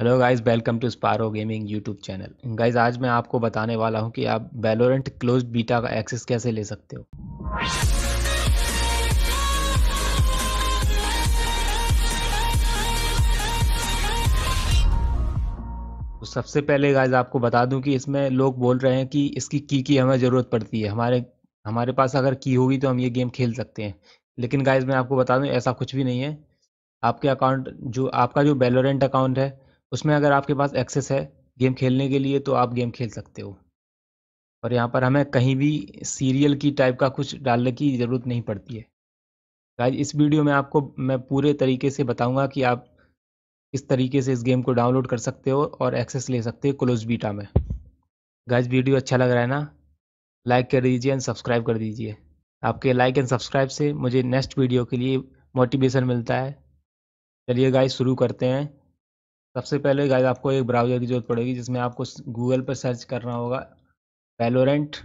hello guys welcome to sparrow gaming YouTube channel guys आज मैं आपको बताने वाला हूं कि आप बेलोरेंट क्लोज बीटा का एक्सेस कैसे ले सकते हो तो सबसे पहले गाइस आपको बता दूं कि इसमें लोग बोल रहे हैं कि इसकी की की हमें ज़रूरत पड़ती है हमारे हमारे पास अगर की होगी तो हम ये गेम खेल सकते हैं लेकिन गाइज मैं आपको बता दूँ ऐसा कुछ भी नहीं है आपके अकाउंट जो आपका जो बेलोरेंट अकाउंट है उसमें अगर आपके पास एक्सेस है गेम खेलने के लिए तो आप गेम खेल सकते हो और यहाँ पर हमें कहीं भी सीरियल की टाइप का कुछ डालने की ज़रूरत नहीं पड़ती है गाइज इस वीडियो में आपको मैं पूरे तरीके से बताऊंगा कि आप किस तरीके से इस गेम को डाउनलोड कर सकते हो और एक्सेस ले सकते हो क्लोज बीटा में गाइज वीडियो अच्छा लग रहा है ना लाइक कर दीजिए एंड सब्सक्राइब कर दीजिए आपके लाइक एंड सब्सक्राइब से मुझे नेक्स्ट वीडियो के लिए मोटिवेशन मिलता है चलिए गाइज शुरू करते हैं सबसे पहले गाइज आपको एक ब्राउज़र की ज़रूरत पड़ेगी जिसमें आपको गूगल पर सर्च करना होगा वेलोरेंट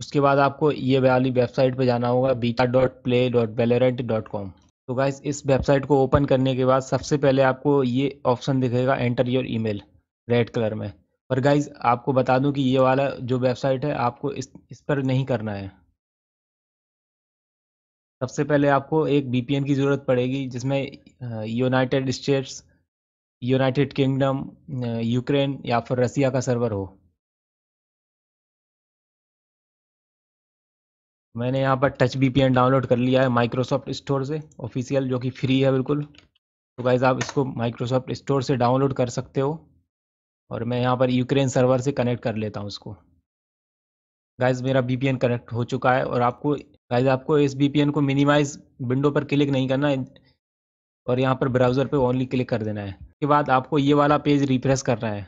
उसके बाद आपको ये वाली वेबसाइट पर जाना होगा beta dot play dot Valorant dot com तो गाइज इस वेबसाइट को ओपन करने के बाद सबसे पहले आपको ये ऑप्शन दिखेगा enter your email red colour में पर गाइज आपको बता दूं कि ये वाला जो वेबसाइट है आपको इस इस पर नहीं करना है सबसे पहले आपको एक बीपीएन की ज़रूरत पड़ेगी जिसमें United States United Kingdom Ukraine या फिर रसिया का सर्वर हो मैंने यहाँ पर टच बीपीएन डाउनलोड कर लिया है माइक्रोसॉफ्ट स्टोर से ऑफिशियल जो कि फ्री है बिल्कुल तो गाइज़ आप इसको माइक्रोसॉफ्ट स्टोर से डाउनलोड कर सकते हो और मैं यहाँ पर यूक्रेन सर्वर से कनेक्ट कर लेता हूँ उसको गाइज मेरा बी कनेक्ट हो चुका है और आपको गाइज आपको इस बी को मिनिमाइज विंडो पर क्लिक नहीं करना है और यहाँ पर ब्राउज़र पे ओनली क्लिक कर देना है उसके बाद आपको ये वाला पेज रिफ्रेश करना है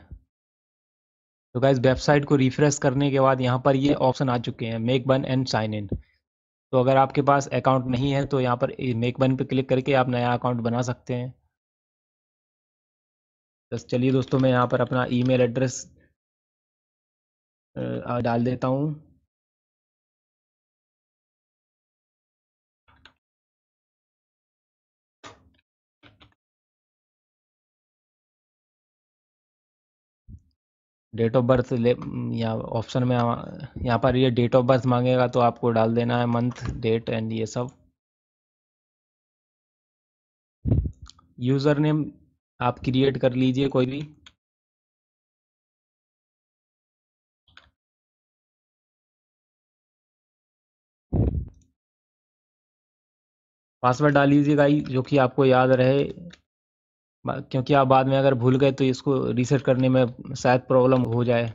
तो गाइज वेबसाइट को रिफ्रेश करने के बाद यहाँ पर ये ऑप्शन आ चुके हैं make one and sign in तो अगर आपके पास अकाउंट नहीं है तो यहाँ पर मेक वन पे क्लिक करके आप नया अकाउंट बना सकते हैं बस चलिए दोस्तों मैं यहाँ पर अपना ई एड्रेस डाल देता हूँ डेट ऑफ बर्थ या ऑप्शन में यहाँ पर ये डेट ऑफ बर्थ मांगेगा तो आपको डाल देना है मंथ डेट एंड ये सब यूज़र नेम आप क्रिएट कर लीजिए कोई भी पासवर्ड डाल लीजिएगा जो कि आपको याद रहे क्योंकि आप बाद में अगर भूल गए तो इसको रीसेट करने में शायद प्रॉब्लम हो जाए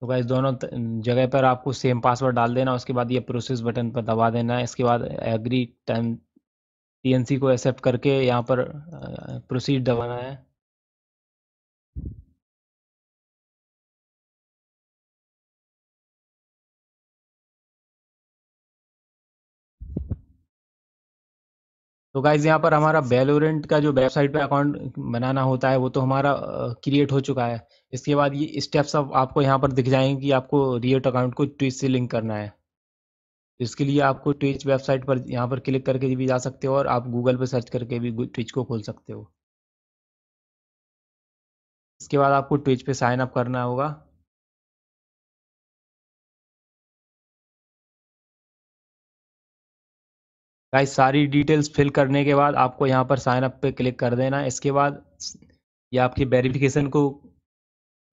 तो गाइज दोनों जगह पर आपको सेम पासवर्ड डाल देना उसके बाद ये प्रोसेस बटन पर दबा देना इसके बाद एग्री टाइम टीएनसी को एक्सेप्ट करके यहाँ पर प्रोसीड दबाना है तो गाइज यहाँ पर हमारा बेलोरेंट का जो वेबसाइट पे अकाउंट बनाना होता है वो तो हमारा क्रिएट हो चुका है इसके बाद ये स्टेप्स अब आपको यहाँ पर दिख जाएंगे कि आपको रिएट अकाउंट को ट्विच से लिंक करना है इसके लिए आपको ट्विच वेबसाइट पर यहाँ पर क्लिक करके भी जा सकते हो और आप गूगल पर सर्च करके भी ट्विच को खोल सकते हो इसके बाद आपको ट्विच पे साइन अप करना होगा गाइस सारी डिटेल्स फिल करने के बाद आपको यहाँ पर साइन अप पे क्लिक कर देना है इसके बाद ये आपकी वेरिफिकेशन को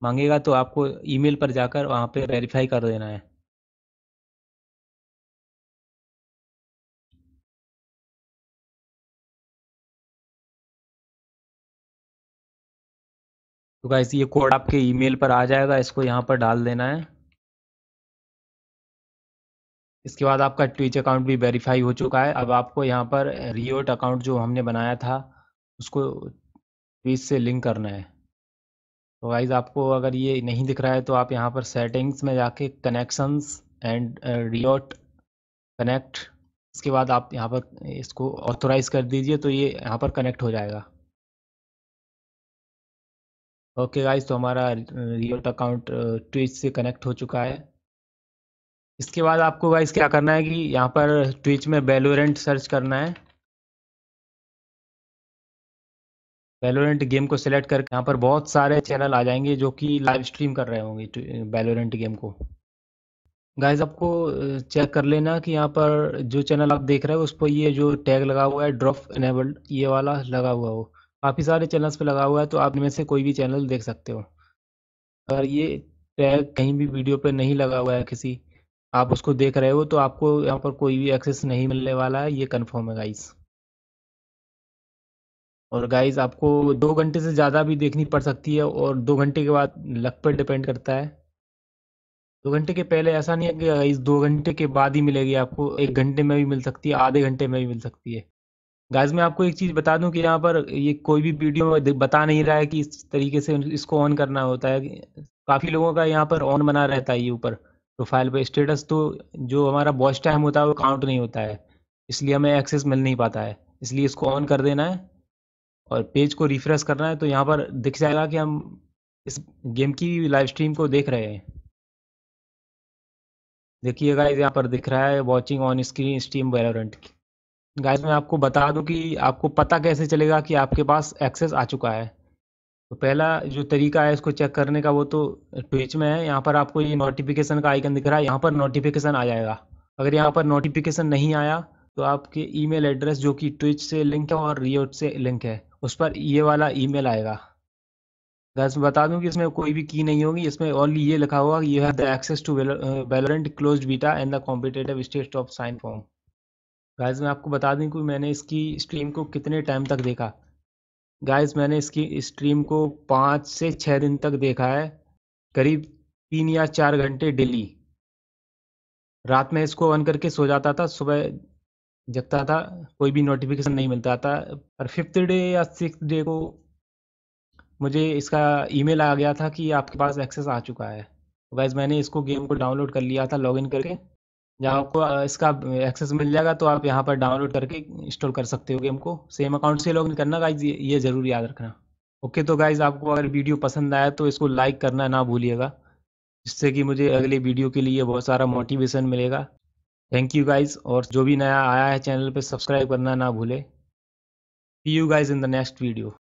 मांगेगा तो आपको ईमेल पर जाकर वहाँ पे वेरीफाई कर देना है तो गाइस ये कोड आपके ईमेल पर आ जाएगा इसको यहाँ पर डाल देना है इसके बाद आपका ट्विच अकाउंट भी वेरीफाई हो चुका है अब आपको यहाँ पर रियोट अकाउंट जो हमने बनाया था उसको ट्विच से लिंक करना है तो वाइज आपको अगर ये नहीं दिख रहा है तो आप यहाँ पर सेटिंग्स में जाके कनेक्शंस एंड रियोट कनेक्ट इसके बाद आप यहाँ पर इसको ऑथोराइज कर दीजिए तो ये यहाँ पर कनेक्ट हो जाएगा ओके गाइज तो हमारा रियोट अकाउंट ट्विच से कनेक्ट हो चुका है इसके बाद आपको गाइस क्या करना है कि यहाँ पर ट्विच में बेलोरेंट सर्च करना है बेलोरेंट गेम को सिलेक्ट करके यहाँ पर बहुत सारे चैनल आ जाएंगे जो कि लाइव स्ट्रीम कर रहे होंगे बेलोरेंट गेम को गाइज आपको चेक कर लेना कि यहाँ पर जो चैनल आप देख रहे हो उस पर ये जो टैग लगा हुआ है ड्रॉप इनेबल्ड ये वाला लगा हुआ हो काफ़ी सारे चैनल्स पर लगा हुआ है तो आप इनमें से कोई भी चैनल देख सकते हो अगर ये टैग कहीं भी वीडियो पर नहीं लगा हुआ है किसी आप उसको देख रहे हो तो आपको यहाँ पर कोई भी एक्सेस नहीं मिलने वाला है ये कन्फर्म है गाइस और गाइस आपको दो घंटे से ज़्यादा भी देखनी पड़ सकती है और दो घंटे के बाद लक पर डिपेंड करता है दो घंटे के पहले ऐसा नहीं है कि गाइस दो घंटे के बाद ही मिलेगी आपको एक घंटे में भी मिल सकती है आधे घंटे में भी मिल सकती है गाइस मैं आपको एक चीज़ बता दूं कि यहाँ पर ये कोई भी वीडियो में बता नहीं रहा है कि इस तरीके से इसको ऑन करना होता है काफ़ी लोगों का यहाँ पर ऑन बना रहता है ये ऊपर तो फाइल पे स्टेटस तो जो हमारा वॉच टाइम होता है वो काउंट नहीं होता है इसलिए हमें एक्सेस मिल नहीं पाता है इसलिए इसको ऑन कर देना है और पेज को रिफ्रेश करना है तो यहाँ पर दिख जाएगा कि हम इस गेम की लाइव स्ट्रीम को देख रहे हैं देखिए गाइज यहाँ पर दिख रहा है watching on screen stream Valorant guys मैं आपको बता दूं कि आपको पता कैसे चलेगा कि आपके पास एक्सेस आ चुका है तो पहला जो तरीका है इसको चेक करने का वो तो ट्विच में है यहाँ पर आपको ये नोटिफिकेशन का आइकन दिख रहा है यहाँ पर नोटिफिकेशन आ जाएगा अगर यहाँ पर नोटिफिकेशन नहीं आया तो आपके ईमेल एड्रेस जो कि ट्विच से लिंक है और रियोट से लिंक है उस पर ये वाला ईमेल आएगा बस बता दूं कि इसमें कोई भी की नहीं होगी इसमें ओनली ये लिखा होगा you have the access to Valorant close beta and the competitive state of sign form guys मैं आपको बता दूं कि मैंने इसकी स्ट्रीम को कितने टाइम तक देखा गाइस मैंने इसकी इस स्ट्रीम को पाँच से छः दिन तक देखा है करीब तीन या चार घंटे डेली रात में इसको ऑन करके सो जाता था सुबह जगता था कोई भी नोटिफिकेशन नहीं मिलता था पर फिफ्थ डे या सिक्स डे को मुझे इसका ईमेल आ गया था कि आपके पास एक्सेस आ चुका है वैसे मैंने इसको गेम को डाउनलोड कर लिया था लॉगिन करके जहाँ आपको इसका एक्सेस मिल जाएगा तो आप यहाँ पर डाउनलोड करके इंस्टॉल कर सकते हो गेम को सेम अकाउंट से लॉगिन करना गाइज ये ज़रूर याद रखना ओके तो गाइज आपको अगर वीडियो पसंद आया तो इसको लाइक करना ना भूलिएगा जिससे कि मुझे अगले वीडियो के लिए बहुत सारा मोटिवेशन मिलेगा थैंक यू गाइज और जो भी नया आया है चैनल पर सब्सक्राइब करना ना भूले see you guys in the next video